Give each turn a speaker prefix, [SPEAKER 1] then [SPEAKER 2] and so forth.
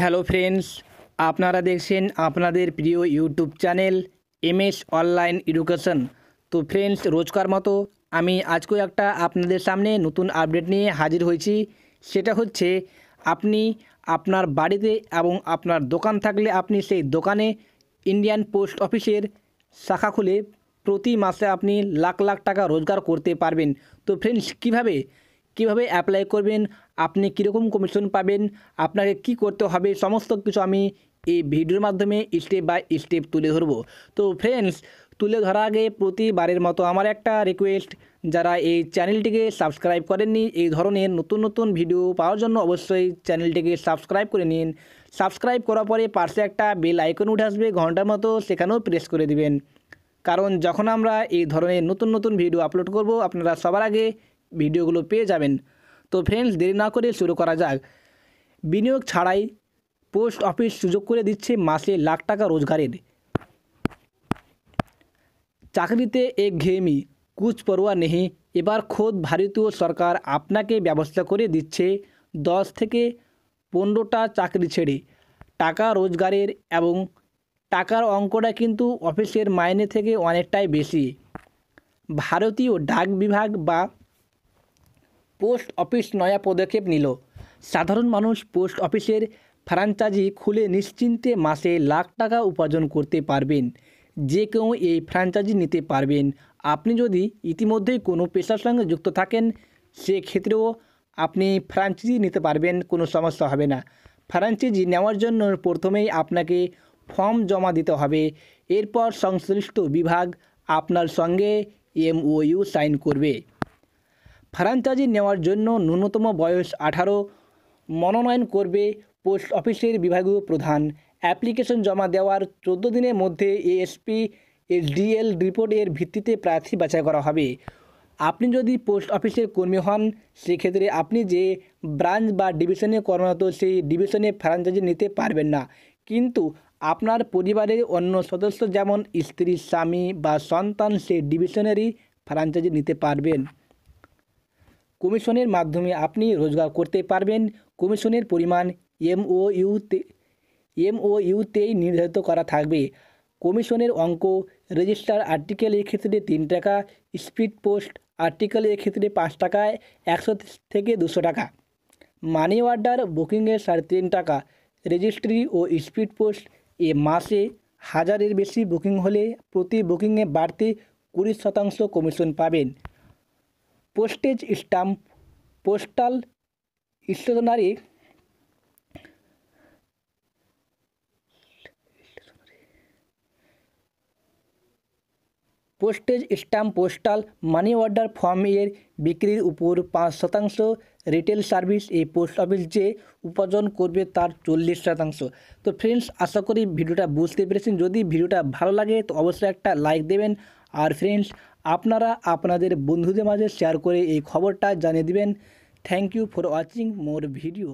[SPEAKER 1] hello friends আপনারা দেখছেন আপনাদের প্রিয় YouTube channel MS online education তো ফ্রেন্ডস রোজকার মতো আমি আজকেও একটা আপনাদের সামনে নতুন আপডেট নিয়ে হাজির হয়েছি সেটা হচ্ছে আপনি আপনার বাড়িতে এবং আপনার দোকান থাকলে আপনি সেই দোকানে ইন্ডিয়ান পোস্ট অফিসের শাখা খুলে প্রতি মাসে আপনি লাখ লাখ টাকা রোজগার করতে পারবেন তো ফ্রেন্ডস কিভাবে কিভাবে অ্যাপ্লাই করবেন আপনি কীরকম কমিশন পাবেন আপনাকে কি করতে হবে সমস্ত কিছু আমি এই ভিডিওর মাধ্যমে স্টেপ বাই স্টেপ তুলে ধরব তো ফ্রেন্ডস তুলে ধরার আগে প্রতিবারের মতো আমার একটা রিকোয়েস্ট যারা এই চ্যানেলটিকে সাবস্ক্রাইব করেননি এই ধরনের নতুন নতুন ভিডিও পাওয়ার জন্য অবশ্যই চ্যানেলটিকে সাবস্ক্রাইব করে নিন সাবস্ক্রাইব করার পরে পাশে একটা বেল আইকন উঠে আসবে ঘন্টার মতো সেখানেও প্রেস করে দিবেন কারণ যখন আমরা এই ধরনের নতুন নতুন ভিডিও আপলোড করব আপনারা সবার আগে ভিডিওগুলো পেয়ে যাবেন তো ফ্রেন্ডস দেরি না করে শুরু করা যাক বিনিয়োগ ছাড়াই পোস্ট অফিস সুযোগ করে দিচ্ছে মাসে লাখ টাকা রোজগারের চাকরিতে এক ঘেমি কুচ পরোয়া নেহে এবার খোদ ভারতীয় সরকার আপনাকে ব্যবস্থা করে দিচ্ছে দশ থেকে পনেরোটা চাকরি ছেড়ে টাকা রোজগারের এবং টাকার অঙ্কটা কিন্তু অফিসের মাইনে থেকে অনেকটাই বেশি ভারতীয় ডাক বিভাগ বা পোস্ট অফিস নয়া পদক্ষেপ নিল সাধারণ মানুষ পোস্ট অফিসের ফ্রাঞ্চাইজি খুলে নিশ্চিন্তে মাসে লাখ টাকা উপার্জন করতে পারবেন যে কেউ এই ফ্র্যাঞ্চাইজি নিতে পারবেন আপনি যদি ইতিমধ্যেই কোনো পেশার সঙ্গে যুক্ত থাকেন সেক্ষেত্রেও আপনি ফ্র্যাঞ্চাইজি নিতে পারবেন কোনো সমস্যা হবে না ফ্র্যাঞ্চাইজি নেওয়ার জন্য প্রথমেই আপনাকে ফর্ম জমা দিতে হবে এরপর সংশ্লিষ্ট বিভাগ আপনার সঙ্গে এমওইউ সাইন করবে ফ্রাঞ্চাইজি নেওয়ার জন্য ন্যূনতম বয়স আঠারো মনোনয়ন করবে পোস্ট অফিসের বিভাগীয় প্রধান অ্যাপ্লিকেশন জমা দেওয়ার চোদ্দো দিনের মধ্যে এএসপি ডিএল রিপোর্টের ভিত্তিতে প্রার্থী বাছাই করা হবে আপনি যদি পোস্ট অফিসের কর্মী হন সেক্ষেত্রে আপনি যে ব্রাঞ্চ বা ডিভিশনে কর্মরত সেই ডিভিশনে ফ্রাঞ্চাইজি নিতে পারবেন না কিন্তু আপনার পরিবারের অন্য সদস্য যেমন স্ত্রী স্বামী বা সন্তান সেই ডিভিশনেরই ফ্রাঞ্চাইজি নিতে পারবেন কমিশনের মাধ্যমে আপনি রোজগার করতে পারবেন কমিশনের পরিমাণ এমওইউতে এমওইউতেই নির্ধারিত করা থাকবে কমিশনের অঙ্ক রেজিস্টার আর্টিকেলের ক্ষেত্রে তিন টাকা স্পিড পোস্ট আর্টিকেলের ক্ষেত্রে পাঁচ টাকায় একশো থেকে দুশো টাকা মানি অর্ডার বুকিংয়ের সাড়ে তিন টাকা রেজিস্ট্রি ও স্পিড পোস্ট এ মাসে হাজারের বেশি বুকিং হলে প্রতি বুকিংয়ে বাড়তি কুড়ি শতাংশ কমিশন পাবেন postage stamp postal stationery postage stamp postal money order form এর বিক্রির উপর পাঁচ শতাংশ রিটেল সার্ভিস এই পোস্ট অফিস যে উপার্জন করবে তার চল্লিশ শতাংশ তো ফ্রেন্ডস আশা করি ভিডিওটা বুঝতে পেরেছেন যদি ভিডিওটা ভালো লাগে তো অবশ্যই একটা লাইক দেবেন আর ফ্রেন্ডস আপনারা আপনাদের বন্ধুদের মাঝে শেয়ার করে এই খবরটা জানিয়ে দিবেন thank you for watching more video